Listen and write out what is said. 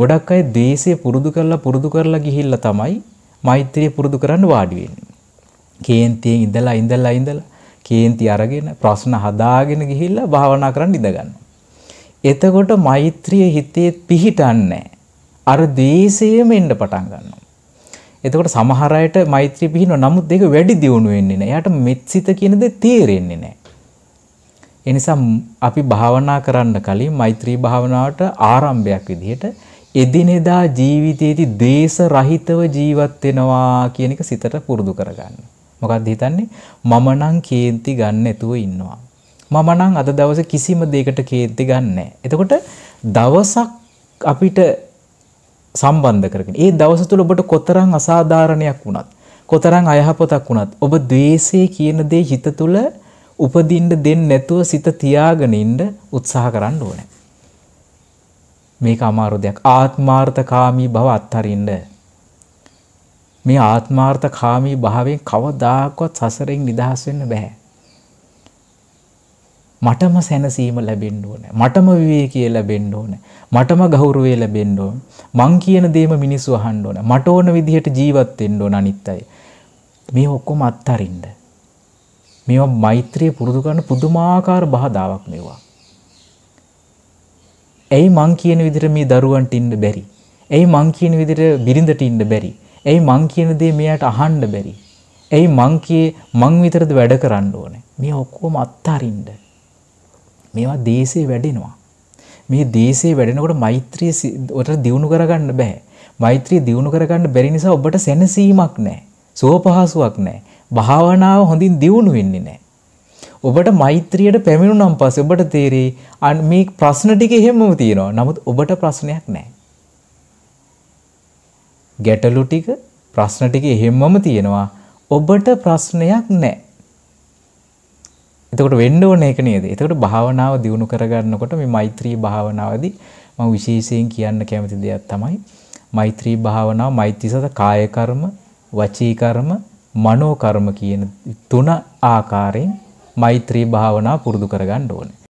ගොඩක් අය ද්වේෂය පුරුදු කරලා පුරුදු කරලා ගිහිල්ලා තමයි මෛත්‍රිය පුරුදු කරන්න වාඩි වෙන්නේ. කේන්තියෙන් ඉඳලා ඉඳලා ඉඳලා කේන්ති අරගෙන ප්‍රශ්න හදාගෙන ගිහිල්ලා භාවනා කරන්න ඉඳ එතකොට මෛත්‍රිය හිතේ පිහිටන්නේ අර ද්වේෂයම එන්න පටන් ගන්නවා. එතකොට සමහර අයට මෛත්‍රිය පිහිනව නමුත් ඒක වැඩි දියුණු වෙන්නේ නැහැ. එයාට මෙත්සිත කියන දේ තේරෙන්නේ නැහැ. ඒ නිසා අපි භාවනා කරන්න කලින් මෛත්‍රී භාවනාවට ආරම්භයක් විදිහට එදිනෙදා ජීවිතයේදී දේශ රහිතව ජීවත් වෙනවා කියන එක සිතට පුරුදු කරගන්න. මොකද්ද හිතන්නේ? මම නම් කේන්ති ගන්න නැතුව ඉන්නවා. මම නම් අද දවසේ කිසිම දෙයකට කේන්ති ගන්නෑ. එතකොට දවසක් අපිට සම්බන්ධ කරගෙන. ඒ දවස තුල ඔබට කොතරම් අසාධාරණයක් වුණත්, කොතරම් අයහපතක් වුණත්, ඔබ द्वේෂය කියන දේ හිත තුල උපදින්න දෙන්නේ නැතුව සිත තියාගෙන ඉන්න උත්සාහ කරන්න ඕනේ. මේක අමාරු දෙයක්. ආත්මාර්ථකාමී බව අත්හරින්න. මේ ආත්මාර්ථකාමී භාවයෙන් කවදාකවත් සසරෙන් නිදහස් වෙන්න බෑ. මටම සැනසීම ලැබෙන්න ඕනේ. මටම විවේකී ලැබෙන්න ඕනේ. මටම ගෞරවය ලැබෙන්න ඕනේ. මං කියන දේම මිනිස්සු අහන්න ඕනේ. මට ඕන විදිහට ජීවත් වෙන්න ඕන අනිත් අය. මේ ඔක්කොම අත්හරින්න. මේවා මෛත්‍රිය පුරුදු කරන පුදුමාකාර බහදාවක් මේවා. ඇයි මං කියන විදිහට මේ දරුවන්ට ඉන්න බැරි? ඇයි මං කියන විදිහට බිරිඳට ඉන්න බැරි? ඇයි මං කියන දේ මෙයාට අහන්න බැරි? ඇයි මං කියේ මං විතරද වැඩ කරන්න ඕනේ? මේ ඔක්කොම අත්හරින්න. මේවා දේශේ වැඩෙනවා. මේ දේශේ වැඩෙනකොට මෛත්‍රිය ඔතන දියුණු කරගන්න බෑ. මෛත්‍රිය දියුණු කරගන්න බැරි නිසා ඔබට සැනසීමක් නැහැ. සුවපහසුවක් නැහැ. භාවනාව හොඳින් දියුණු වෙන්නේ නැහැ. ඔබට මෛත්‍රියට පැමිණුනම් පස්සේ ඔබට තේරෙයි අන් මේ ප්‍රශ්න ටික එහෙමම තියෙනවා. නමුත් ඔබට ප්‍රශ්නයක් නැහැ. ගැටලු ටික ප්‍රශ්න ටික එහෙමම තියෙනවා. ඔබට ප්‍රශ්නයක් නැහැ. එතකොට වෙන්න ඕන එක නේද? එතකොට භාවනාව දියුණු කරගන්නකොට මේ මෛත්‍රී භාවනාවදී මම විශේෂයෙන් කියන්න කැමති දෙයක් තමයි මෛත්‍රී භාවනාව මෛත්‍රී සත කාය කර්ම, වචී කර්ම, මනෝ කර්ම කියන තුන ආකාරයෙන් මෛත්‍රී භාවනා පුරුදු කරගන්න ඕනේ.